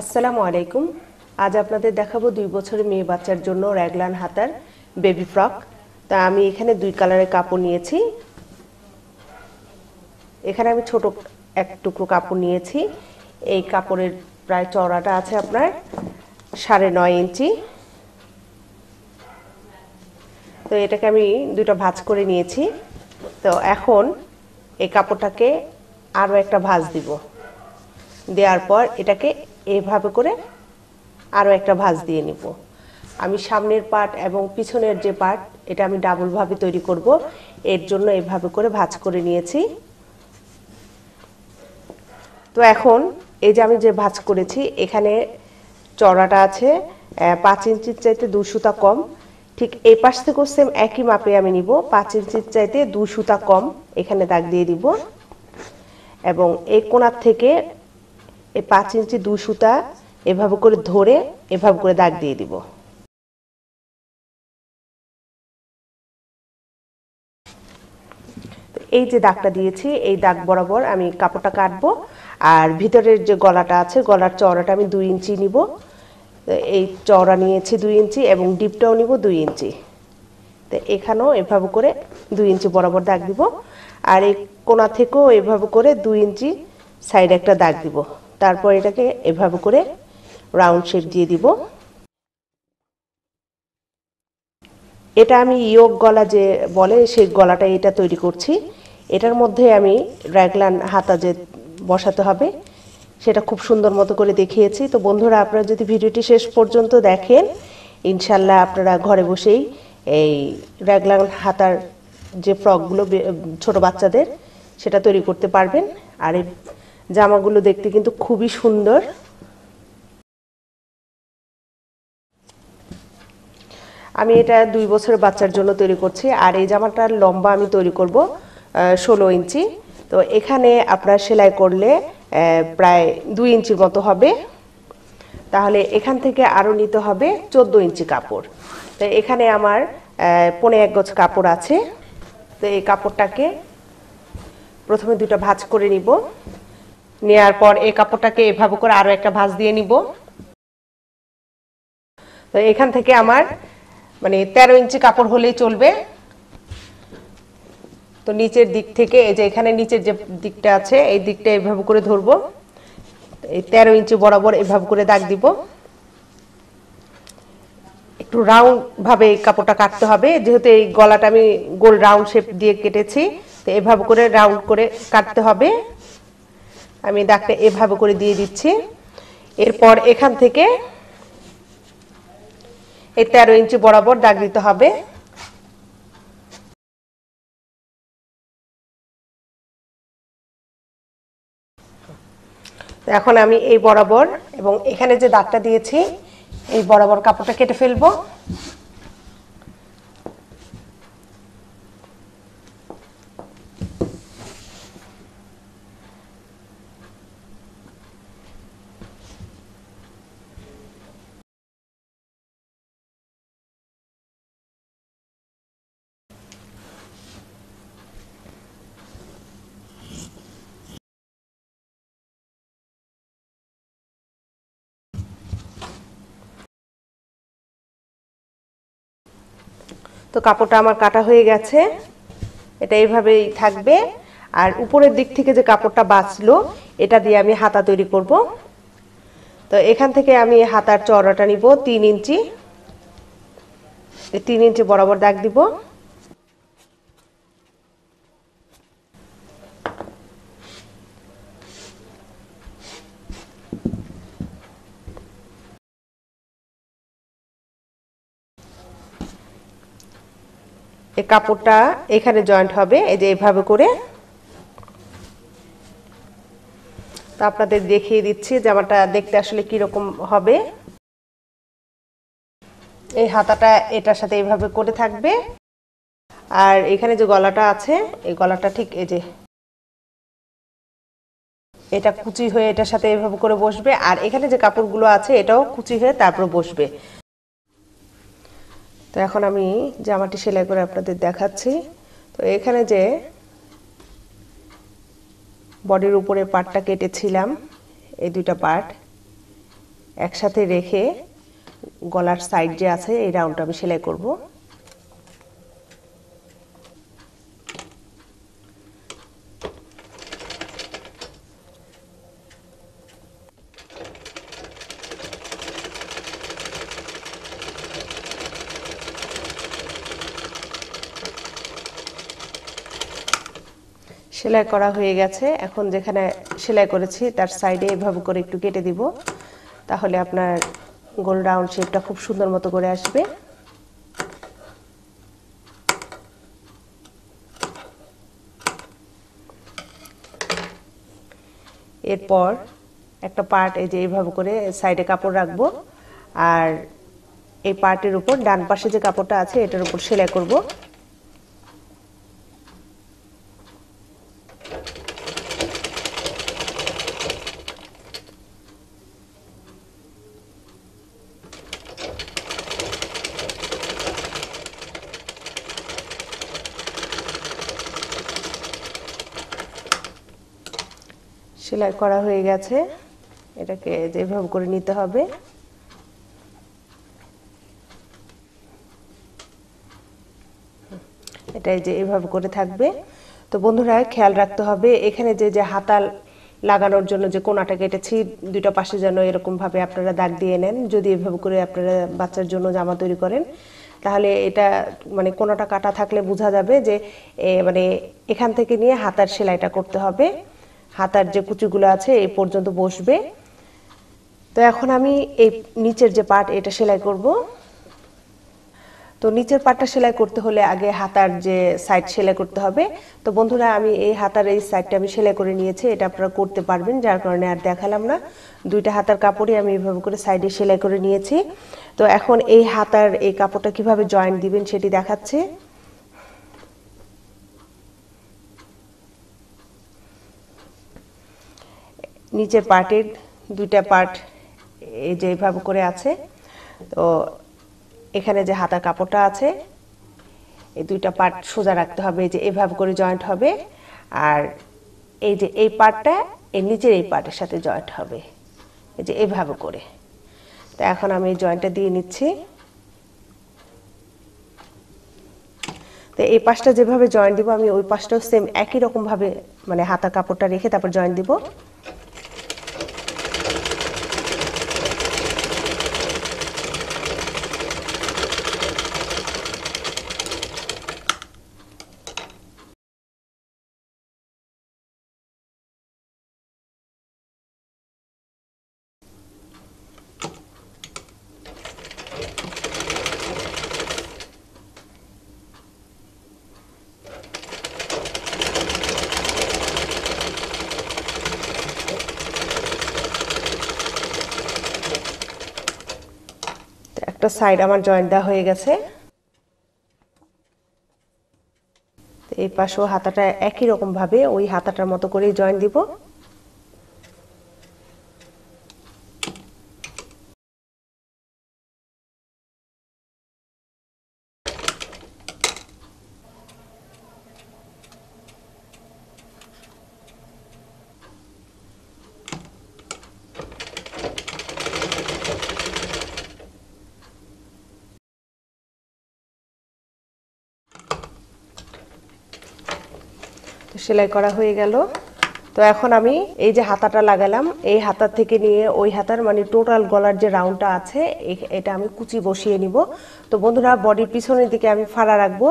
আসসালামু আলাইকুম আজ আপনাদের দেখাবো দুই বছরের মেয়ে বাচ্চার জন্য র্যাগলান হাতার বেবি ফ্রক তা আমি এখানে দুই কালারের কাপড় নিয়েছি এখানে আমি ছোট এক টুকরো কাপড় নিয়েছি এই কাপড়ের প্রায় চওড়াটা আছে আপনার সাড়ে নয় ইঞ্চি তো এটাকে আমি দুটো ভাজ করে নিয়েছি তো এখন এই কাপড়টাকে আরও একটা ভাজ দিব দেওয়ার পর এটাকে এভাবে করে আরও একটা ভাঁজ দিয়ে নিব আমি সামনের পাট এবং পিছনের যে পাট এটা আমি ডাবলভাবে তৈরি করব এর জন্য এভাবে করে ভাঁজ করে নিয়েছি তো এখন এই যে আমি যে ভাঁজ করেছি এখানে চড়াটা আছে পাঁচ ইঞ্চির চাইতে দু সুতা কম ঠিক এই পাশ থেকেও সেম একই মাপে আমি নিব পাঁচ ইঞ্চির চাইতে দু সুতা কম এখানে দাগ দিয়ে দিব এবং এই কোনার থেকে এই পাঁচ ইঞ্চি দু সুতা এভাবে করে ধরে এভাবে করে দাগ দিয়ে দিব এই যে দাগটা দিয়েছি এই দাগ বরাবর আমি কাপড়টা কাটবো আর ভিতরের যে গলাটা আছে গলার চওড়াটা আমি দুই ইঞ্চি নিব এই চওড়া নিয়েছি দুই ইঞ্চি এবং ডিপটাও নিব দুই ইঞ্চি তো এখানেও এভাবে করে দুই ইঞ্চি বরাবর দাগ দিব আর এই কোনা থেকেও এভাবে করে দুই ইঞ্চি সাইডে একটা দাগ দিব তারপর এটাকে এভাবে করে রাউন্ড শেপ দিয়ে দিব এটা আমি ইয়োগ গলা যে বলে সেই গলাটা এটা তৈরি করছি এটার মধ্যে আমি র্যাগলান হাতা যে বসাতে হবে সেটা খুব সুন্দর মতো করে দেখিয়েছি তো বন্ধুরা আপনারা যদি ভিডিওটি শেষ পর্যন্ত দেখেন ইনশাল্লাহ আপনারা ঘরে বসেই এই র্যাগলান হাতার যে ফ্রকগুলো ছোট বাচ্চাদের সেটা তৈরি করতে পারবেন আর জামাগুলো দেখতে কিন্তু খুবই সুন্দর আমি এটা দুই বছরের বাচ্চার জন্য তৈরি করছি আর এই জামাটার লম্বা আমি তৈরি করব ষোলো ইঞ্চি তো এখানে আপনার সেলাই করলে প্রায় দুই ইঞ্চির মতো হবে তাহলে এখান থেকে আরও নিতে হবে চোদ্দো ইঞ্চি কাপড় তো এখানে আমার পনে এক গজ কাপড় আছে তো এই কাপড়টাকে প্রথমে দুটা ভাঁজ করে নিব নেয়ার পর এই কাপড়টাকে এভাবে করে আরো একটা ভাঁজ দিয়ে নিব তো এখান থেকে আমার মানে ১৩ ইঞ্চি কাপড় হলেই চলবে তো নিচের দিক থেকে এই যে এখানে নিচের যে দিকটা আছে এই দিকটা এভাবে করে ধরব এই ১৩ ইঞ্চি বরাবর এভাবে করে দাগ দিব একটু রাউন্ড ভাবে কাপড়টা কাটতে হবে যেহেতু এই গলাটা আমি গোল রাউন্ড শেপ দিয়ে কেটেছি তো এভাবে করে রাউন্ড করে কাটতে হবে আমি দাগটা এভাবে করে দিয়ে দিচ্ছি এরপর এখান থেকে এই তেরো ইঞ্চি বরাবর দাগ দিতে হবে এখন আমি এই বরাবর এবং এখানে যে দাগটা দিয়েছি এই বরাবর কাপড়টা কেটে ফেলবো তো কাপড়টা আমার কাটা হয়ে গেছে এটা এইভাবেই থাকবে আর উপরের দিক থেকে যে কাপড়টা বাঁচলো এটা দিয়ে আমি হাতা তৈরি করব তো এখান থেকে আমি হাতার চড়াটা নিব তিন ইঞ্চি তিন ইঞ্চি বরাবর দাগ দিব এই কাপড়টা এখানে জয়েন্ট হবে এই যে এভাবে করে তো আপনাদের দেখিয়ে দিচ্ছি জামাটা দেখতে আসলে কীরকম হবে এই হাতাটা এটার সাথে এইভাবে করে থাকবে আর এখানে যে গলাটা আছে এই গলাটা ঠিক এই যে এটা কুচি হয়ে এটার সাথে এভাবে করে বসবে আর এখানে যে কাপড়গুলো আছে এটাও কুচি হয়ে তারপর বসবে তো এখন আমি জামাটি সেলাই করে আপনাদের দেখাচ্ছি তো এখানে যে বডির উপরে পাটটা কেটেছিলাম এই দুইটা পাট একসাথে রেখে গলার সাইড যে আছে এই রাউন্ডটা আমি সেলাই করবো সেলাই করা হয়ে গেছে এখন যেখানে সেলাই করেছি তার সাইডে এভাবে করে একটু কেটে দিব তাহলে আপনার গোল রাউন্ড শেপটা খুব সুন্দর মতো করে আসবে এরপর একটা পার্ট এই যে এইভাবে করে সাইডে কাপড় রাখবো আর এই পার্টের উপর ডান পাশে যে কাপড়টা আছে এটার উপর সেলাই করব সেলাই করা হয়ে গেছে এটাকে যেভাবে করে নিতে হবে এটাই যে এভাবে করে থাকবে তো বন্ধুরা খেয়াল রাখতে হবে এখানে যে যে হাতাল লাগানোর জন্য যে কোনাটা কেটেছি দুইটা পাশে যেন এরকমভাবে আপনারা দাগ দিয়ে নেন যদি এভাবে করে আপনারা বাচ্চার জন্য জামা তৈরি করেন তাহলে এটা মানে কোনাটা কাটা থাকলে বোঝা যাবে যে মানে এখান থেকে নিয়ে হাতার সেলাইটা করতে হবে হাতার যে কুচিগুলো আছে এই পর্যন্ত বসবে তো এখন আমি এই নিচের যে পার্ট এটা সেলাই করব তো নিচের পাটটা সেলাই করতে হলে আগে হাতার যে সাইড সেলাই করতে হবে তো বন্ধুরা আমি এই হাতার এই সাইডটা আমি সেলাই করে নিয়েছি এটা আপনারা করতে পারবেন যার কারণে আর দেখালাম না দুইটা হাতার কাপড়ই আমি এভাবে করে সাইডে সেলাই করে নিয়েছি তো এখন এই হাতার এই কাপড়টা কিভাবে জয়েন্ট দিবেন সেটি দেখাচ্ছে নিচে পার্টের দুইটা পার্ট এই যে এইভাবে করে আছে তো এখানে যে হাতার কাপড়টা আছে এই দুইটা পার্ট সোজা রাখতে হবে এই যে এভাবে করে জয়েন্ট হবে আর এই যে এই পার্টটা এই নিচের এই পার্টের সাথে জয়েন্ট হবে এই যে এভাবে করে তো এখন আমি এই জয়েন্টটা দিয়ে নিচ্ছি তো এই পাশটা যেভাবে জয়েন্ট দিব আমি ওই পাশটাও সেম একই রকমভাবে মানে হাতা কাপড়টা রেখে তারপর জয়েন্ট দিব একটা সাইড আমার জয়েন্ট দেওয়া হয়ে গেছে এই পাশেও হাতাটা একই রকম ভাবে ওই হাতাটার মতো করেই জয়েন দিব তো সেলাই করা হয়ে গেল তো এখন আমি এই যে হাতাটা লাগালাম এই হাতার থেকে নিয়ে ওই হাতার মানে টোটাল গলার যে রাউন্ডটা আছে এটা আমি কুচি বসিয়ে নিব তো বন্ধুরা বডির পিছনের দিকে আমি ফাড়া রাখবো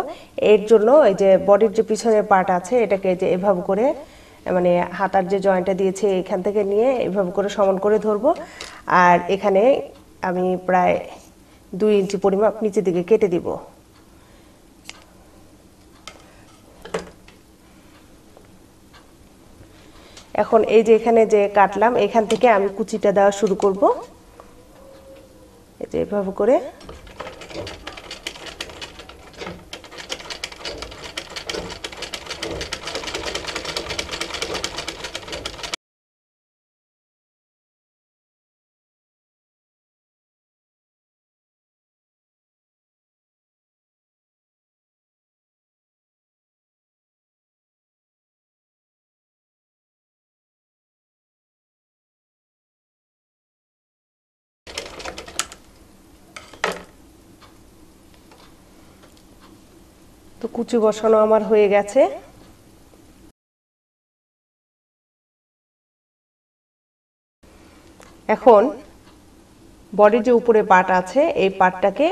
এর জন্য এই যে বডির যে পিছনের পার্ট আছে এটাকে যে এভাবে করে মানে হাতার যে জয়েন্টটা দিয়েছে এখান থেকে নিয়ে এভাবে করে সমান করে ধরবো আর এখানে আমি প্রায় দুই ইঞ্চি পরিমাপ নিচের দিকে কেটে দিব এখন এই যে এখানে যে কাটলাম এখান থেকে আমি কুচিটা দেওয়া শুরু করব এই যে এভাবে করে তো কুচি বসানো আমার হয়ে গেছে এখন বডি যে উপরে পাট আছে এই পাটটাকে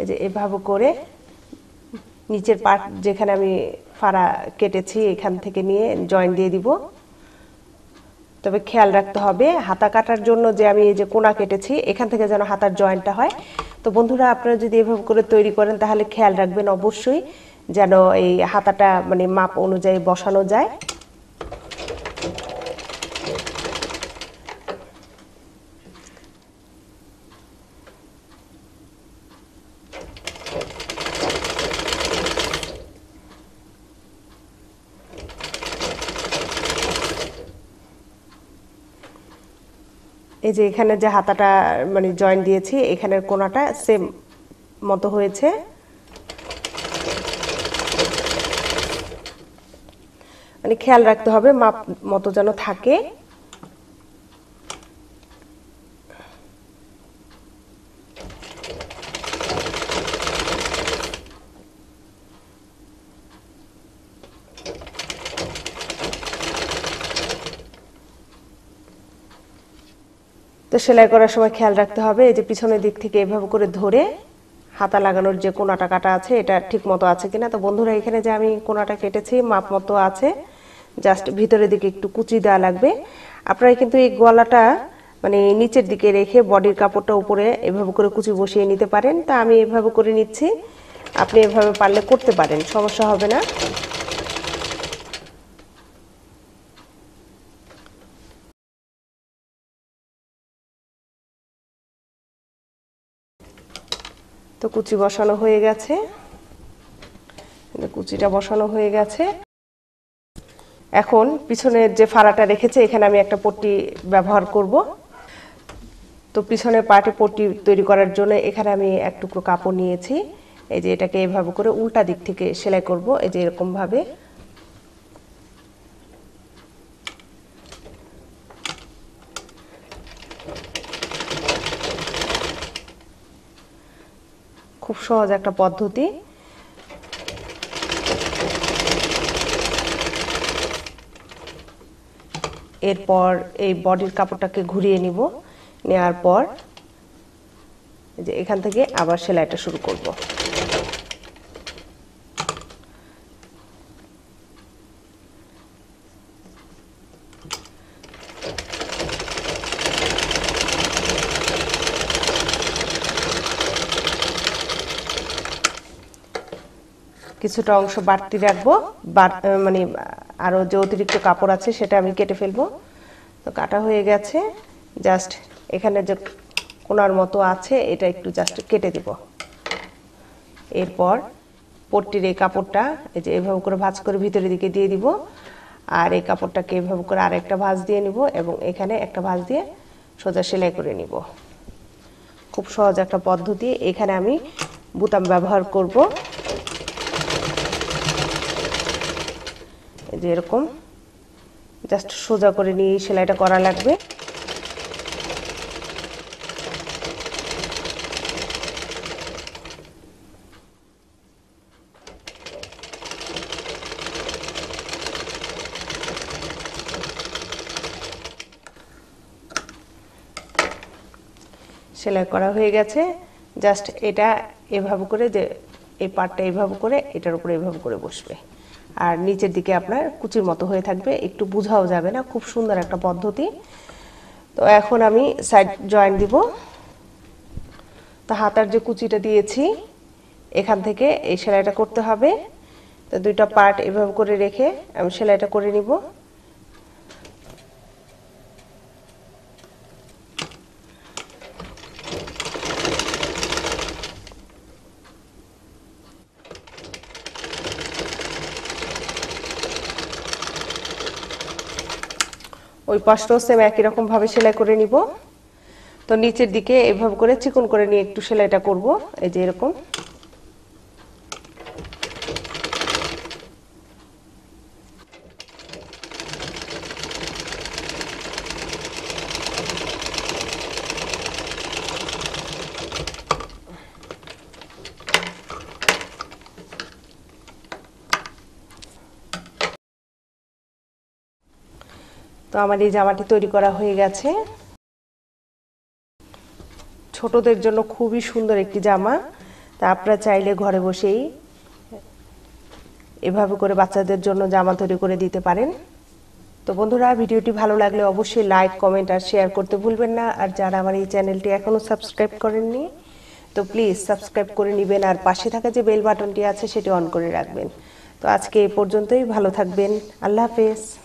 এই যে এভাবে করে নিচের পাট যেখানে আমি ফাড়া কেটেছি এখান থেকে নিয়ে জয়েন দিয়ে দিব তবে খেয়াল রাখতে হবে হাতা কাটার জন্য যে আমি এই যে কোনা কেটেছি এখান থেকে যেন হাতার জয়েন্টটা হয় তো বন্ধুরা আপনারা যদি এভাবে করে তৈরি করেন তাহলে খেয়াল রাখবেন অবশ্যই যেন এই হাতাটা মানে মাপ অনুযায়ী বসানো যায় এই যে এখানে যে হাতাটা মানে জয়েন দিয়েছি এখানের কোনাটা সেম মতো হয়েছে মানে খেয়াল রাখতে হবে মাপ মতো যেন থাকে তো সেলাই করার সময় খেয়াল রাখতে হবে এই যে পিছনের দিক থেকে এভাবে করে ধরে হাতা লাগানোর যে কোনাটা কাটা আছে এটা ঠিক মতো আছে কিনা তো বন্ধুরা এখানে যে আমি কোনাটা কেটেছি মাপ মতো আছে জাস্ট ভিতরের দিকে একটু কুচি দেওয়া লাগবে আপনারা কিন্তু এই গলাটা মানে নিচের দিকে রেখে বডির কাপড়টা উপরে এভাবে করে কুচি বসিয়ে নিতে পারেন তা আমি এভাবে করে নিচ্ছি আপনি এভাবে পারলে করতে পারেন সমস্যা হবে না তো কুচি বসানো হয়ে গেছে কুচিটা বসানো হয়ে গেছে এখন পিছনের যে ফাড়াটা রেখেছে এখানে আমি একটা পট্টি ব্যবহার করব তো পিছনের পাটে পট্টি তৈরি করার জন্য এখানে আমি এক টুকরো কাপড় নিয়েছি এই যে এটাকে এভাবে করে উল্টা দিক থেকে সেলাই করব এই যে এরকমভাবে খুব সহজ একটা পদ্ধতি এরপর এই বডির কাপড়টাকে ঘুরিয়ে নিব নেওয়ার পর যে এখান থেকে আবার সেলাইটা শুরু করব কিছুটা অংশ বাড়তি রাখবো মানে আরও যে অতিরিক্ত কাপড় আছে সেটা আমি কেটে ফেলবো তো কাটা হয়ে গেছে জাস্ট এখানে যে কোনার মতো আছে এটা একটু জাস্ট কেটে দেব এরপর পট্টির এই কাপড়টা এই যে এভাবে করে ভাজ করে ভিতরের দিকে দিয়ে দিব আর এই কাপড়টাকে এভাবে করে আরেকটা ভাঁজ দিয়ে নিব এবং এখানে একটা ভাঁজ দিয়ে সোজা সেলাই করে নিব খুব সহজ একটা পদ্ধতি এখানে আমি বুতাম ব্যবহার করব যে এরকম জাস্ট সোজা করে নিয়ে সেলাইটা করা লাগবে সেলাই করা হয়ে গেছে জাস্ট এটা এভাবে করে যে এই পাটটা এইভাবে করে এটার উপরে এভাবে করে বসবে আর নিচের দিকে আপনার কুচির মতো হয়ে থাকবে একটু বোঝাও যাবে না খুব সুন্দর একটা পদ্ধতি তো এখন আমি সাইড জয়েন্ট দিব তো হাতার যে কুচিটা দিয়েছি এখান থেকে এই সেলাইটা করতে হবে তো দুইটা পার্ট এভাবে করে রেখে আমি সেলাইটা করে নিব ওই পাশটাও সেম একই রকমভাবে সেলাই করে নিব তো নিচের দিকে এভাবে করে চিকন করে নিয়ে একটু সেলাইটা করব এই যে এরকম তো আমার এই জামাটি তৈরি করা হয়ে গেছে ছোটদের জন্য খুবই সুন্দর একটি জামা তা আপনারা চাইলে ঘরে বসেই এভাবে করে বাচ্চাদের জন্য জামা তৈরি করে দিতে পারেন তো বন্ধুরা ভিডিওটি ভালো লাগলে অবশ্যই লাইক কমেন্ট আর শেয়ার করতে ভুলবেন না আর যারা আমার এই চ্যানেলটি এখনও সাবস্ক্রাইব করেননি তো প্লিজ সাবস্ক্রাইব করে নেবেন আর পাশে থাকা যে বেল বাটনটি আছে সেটি অন করে রাখবেন তো আজকে এ পর্যন্তই ভালো থাকবেন আল্লাহ হাফেজ